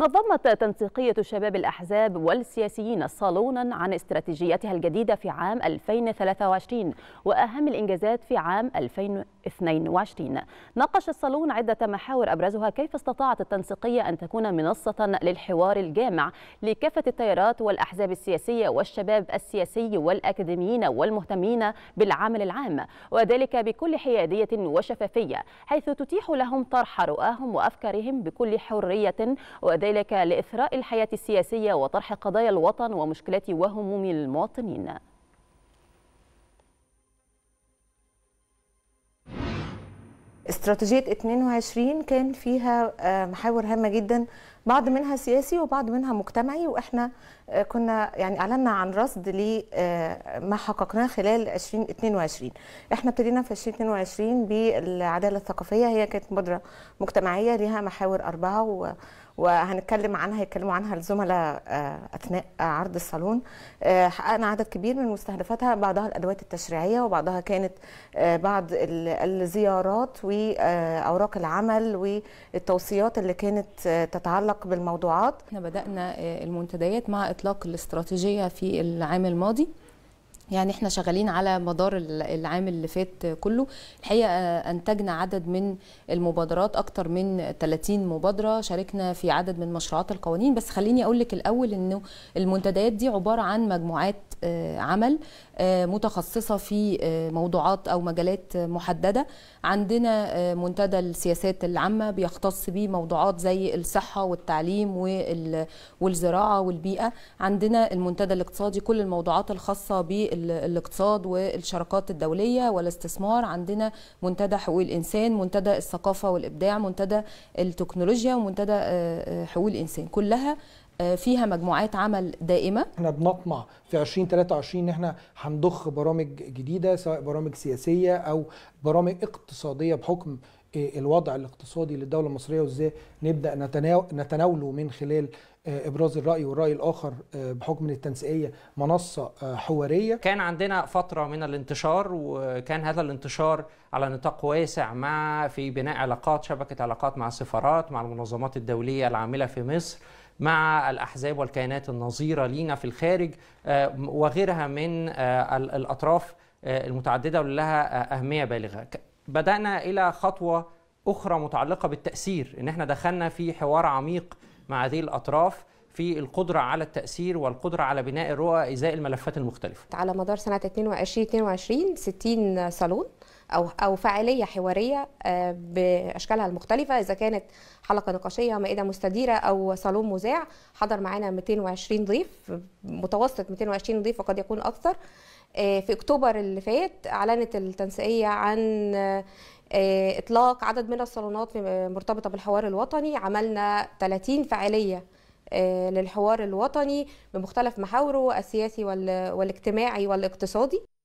نظمت تنسيقية شباب الأحزاب والسياسيين صالونا عن استراتيجيتها الجديدة في عام 2023 وأهم الإنجازات في عام 2022 ناقش الصالون عدة محاور أبرزها كيف استطاعت التنسيقية أن تكون منصة للحوار الجامع لكافة التيارات والأحزاب السياسية والشباب السياسي والأكاديميين والمهتمين بالعمل العام وذلك بكل حيادية وشفافية حيث تتيح لهم طرح رؤاهم وأفكارهم بكل حرية وذلك ذلك لإثراء الحياة السياسية وطرح قضايا الوطن ومشكلات وهموم المواطنين استراتيجيه 22 كان فيها آه، محاور هامه جدا بعض منها سياسي وبعض منها مجتمعي واحنا آه، كنا يعني اعلنا عن رصد لما آه، حققناه خلال 2022 احنا ابتدينا في 2022 بالعداله الثقافيه هي كانت مبادره مجتمعيه لها محاور اربعه و وهنتكلم عنها يتكلموا عنها الزملاء اثناء عرض الصالون حققنا عدد كبير من مستهدفاتها بعضها الادوات التشريعيه وبعضها كانت بعض الزيارات و آه، اوراق العمل والتوصيات اللي كانت آه، تتعلق بالموضوعات احنا بدانا آه، المنتديات مع اطلاق الاستراتيجيه في العام الماضي يعني احنا شغالين على مدار العام اللي فات كله الحقيقه آه، انتجنا عدد من المبادرات اكتر من 30 مبادره شاركنا في عدد من مشروعات القوانين بس خليني اقول لك الاول انه المنتديات دي عباره عن مجموعات آه، عمل آه، متخصصه في موضوعات او مجالات محدده عندنا منتدى السياسات العامه بيختص بيه موضوعات زي الصحه والتعليم والزراعه والبيئه عندنا المنتدى الاقتصادي كل الموضوعات الخاصه بال الاقتصاد والشراكات الدوليه والاستثمار عندنا منتدى حقوق الانسان منتدى الثقافه والابداع منتدى التكنولوجيا ومنتدى آه، آه، حقوق الانسان كلها آه، فيها مجموعات عمل دائمه احنا بنطمع في 2023 ان احنا هنضخ برامج جديده سواء برامج سياسيه او برامج اقتصاديه بحكم إيه الوضع الاقتصادي للدوله المصريه وازاي نبدا نتناوله من خلال آه، ابراز الراي والراي الاخر آه، بحكم ان التنسيقيه منصه آه، حواريه كان عندنا فتره من الانتشار وكان هذا الانتشار على نطاق واسع مع في بناء علاقات شبكه علاقات مع السفارات مع المنظمات الدوليه العامله في مصر مع الاحزاب والكيانات النظيره لينا في الخارج وغيرها من الاطراف المتعدده ولها اهميه بالغه بدانا الى خطوه اخرى متعلقه بالتاثير ان احنا دخلنا في حوار عميق مع هذه الاطراف في القدرة على التأثير والقدرة على بناء الرؤى إزاء الملفات المختلفة على مدار سنة 22-22 60 صالون أو أو فعالية حوارية آه، بأشكالها المختلفة إذا كانت حلقة نقاشية مائدة مستديرة أو صالون مذاع حضر معانا 220 ضيف متوسط 220 ضيف وقد يكون أكثر آه، في اكتوبر اللي فات اعلنت التنسيقيه عن آه، اطلاق عدد من الصالونات آه، مرتبطه بالحوار الوطني عملنا 30 فعاليه للحوار الوطني بمختلف محاوره السياسي والاجتماعي والاقتصادي